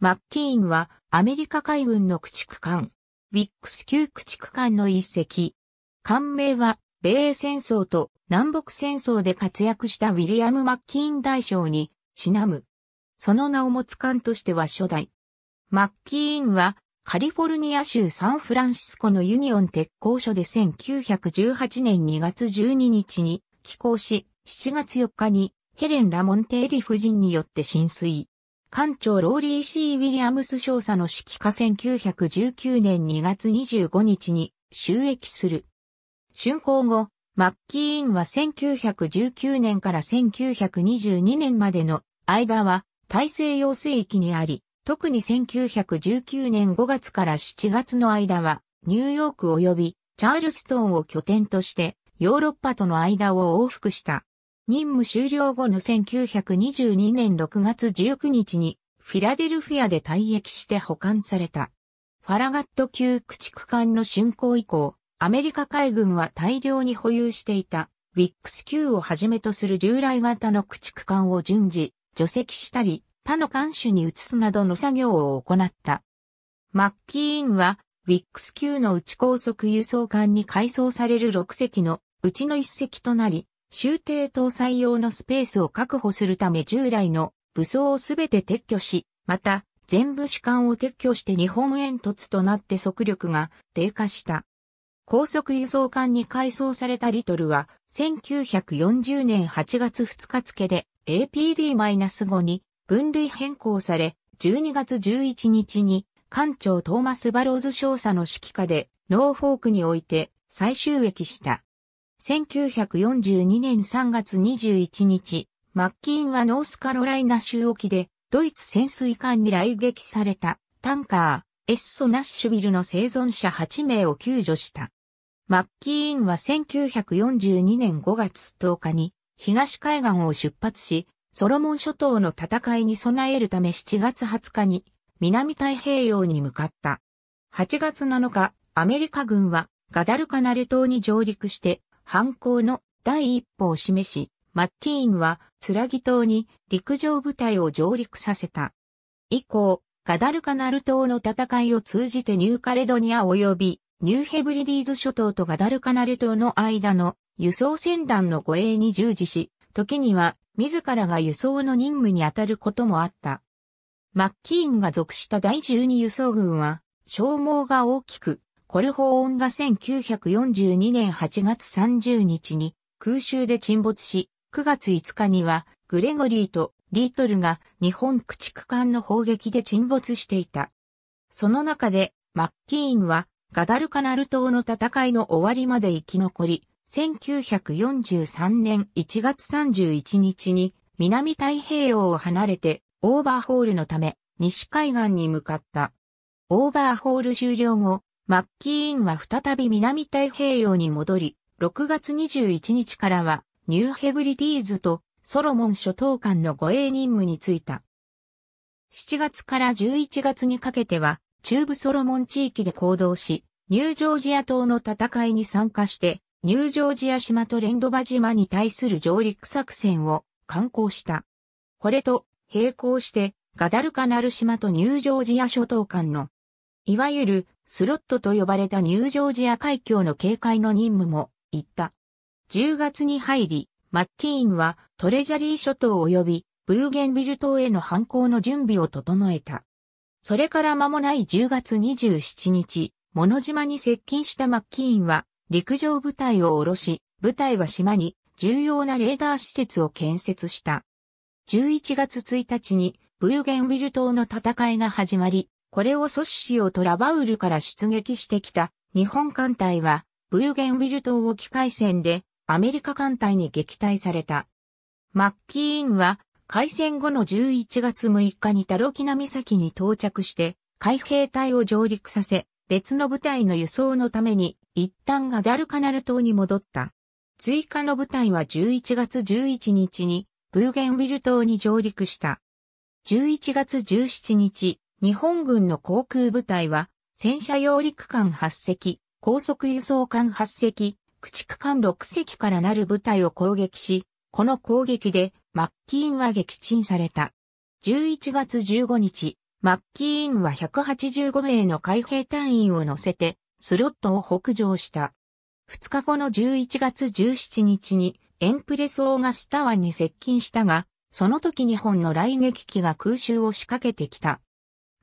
マッキーンはアメリカ海軍の駆逐艦、ウィックス級駆逐艦の一隻。艦名は、米英戦争と南北戦争で活躍したウィリアム・マッキーン大将に、ちなむ。その名を持つ艦としては初代。マッキーンは、カリフォルニア州サンフランシスコのユニオン鉄工所で1918年2月12日に寄港し、7月4日にヘレン・ラモンテーリ夫人によって浸水。艦長ローリー・シー・ウィリアムス少佐の指揮下1919年2月25日に収益する。竣工後、マッキーンは1919年から1922年までの間は大西洋水域にあり、特に1919年5月から7月の間はニューヨーク及びチャールストンを拠点としてヨーロッパとの間を往復した。任務終了後の1922年6月19日にフィラデルフィアで退役して保管された。ファラガット級駆逐艦の竣工以降、アメリカ海軍は大量に保有していたウィックス級をはじめとする従来型の駆逐艦を順次除籍したり、他の艦種に移すなどの作業を行った。マッキーンは、ウィックス級の内高速輸送艦に改装される6隻のうちの1隻となり、終艇搭載用のスペースを確保するため従来の武装をすべて撤去し、また全部主艦を撤去して日本煙突となって速力が低下した。高速輸送艦に改装されたリトルは1940年8月2日付で APD-5 に分類変更され、12月11日に艦長トーマス・バローズ少佐の指揮下でノーフォークにおいて最終益した。1942年3月21日、マッキーンはノースカロライナ州沖で、ドイツ潜水艦に来撃された、タンカー、エッソ・ナッシュビルの生存者8名を救助した。マッキーンは1942年5月10日に、東海岸を出発し、ソロモン諸島の戦いに備えるため7月20日に、南太平洋に向かった。8月7日、アメリカ軍はガダルカナル島に上陸して反抗の第一歩を示し、マッキーンは、ツラギ島に陸上部隊を上陸させた。以降、ガダルカナル島の戦いを通じてニューカレドニア及びニューヘブリディーズ諸島とガダルカナル島の間の輸送船団の護衛に従事し、時には自らが輸送の任務に当たることもあった。マッキーンが属した第12輸送軍は消耗が大きくコルホーンが1942年8月30日に空襲で沈没し、9月5日にはグレゴリーとリートルが日本駆逐艦の砲撃で沈没していた。その中でマッキーンはガダルカナル島の戦いの終わりまで生き残り、1943年1月31日に南太平洋を離れてオーバーホールのため西海岸に向かった。オーバーホール終了後、マッキーンは再び南太平洋に戻り、6月21日からはニューヘブリディーズとソロモン諸島間の護衛任務に就いた。7月から11月にかけては中部ソロモン地域で行動し、ニュージョージア島の戦いに参加して、ニュージョージア島とレンドバ島に対する上陸作戦を観光した。これと並行して、ガダルカナル島とニュージョージア諸島間の、いわゆるスロットと呼ばれたニュージョージア海峡の警戒の任務も、行った。10月に入り、マッキーンはトレジャリー諸島及びブーゲンビル島への反抗の準備を整えた。それから間もない10月27日、モノ島に接近したマッキーンは陸上部隊を下ろし、部隊は島に重要なレーダー施設を建設した。11月1日にブーゲンビル島の戦いが始まり、これを阻止しようとラバウルから出撃してきた日本艦隊は、ブーゲンウィル島沖海戦でアメリカ艦隊に撃退された。マッキーンは海戦後の11月6日にタロキナ岬に到着して、海兵隊を上陸させ、別の部隊の輸送のために一旦ガダルカナル島に戻った。追加の部隊は11月11日にブーゲンウィル島に上陸した。11月17日、日本軍の航空部隊は、戦車揚陸艦8隻、高速輸送艦8隻、駆逐艦6隻からなる部隊を攻撃し、この攻撃でマッキーンは撃沈された。11月15日、マッキーンは185名の海兵隊員を乗せて、スロットを北上した。2日後の11月17日に、エンプレス・オーガスタ湾に接近したが、その時日本の雷撃機が空襲を仕掛けてきた。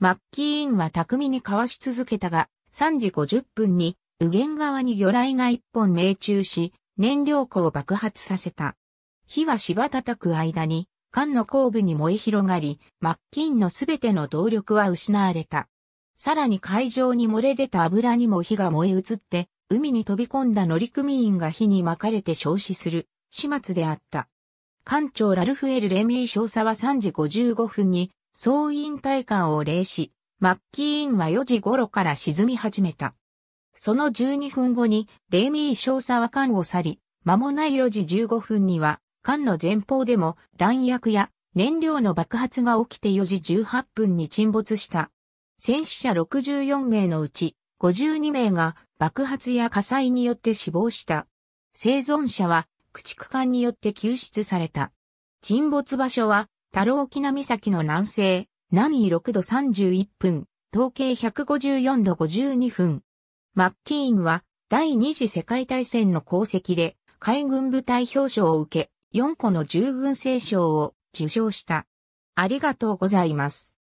マッキーンは巧みにかわし続けたが、3時50分に、右舷側に魚雷が一本命中し、燃料庫を爆発させた。火は芝叩く間に、艦の後部に燃え広がり、マッキーンのすべての動力は失われた。さらに海上に漏れ出た油にも火が燃え移って、海に飛び込んだ乗組員が火に巻かれて焼死する、始末であった。艦長ラルフエル・レミー少佐は3時55分に総員体感を礼し、マッキーンは4時頃から沈み始めた。その12分後に、レーミー少佐は艦を去り、間もない4時15分には、艦の前方でも弾薬や燃料の爆発が起きて4時18分に沈没した。戦死者64名のうち52名が爆発や火災によって死亡した。生存者は駆逐艦によって救出された。沈没場所は太郎沖名岬の南西、南緯6度31分、統計154度52分。マッキーンは第二次世界大戦の功績で海軍部隊表彰を受け、4個の従軍聖賞を受賞した。ありがとうございます。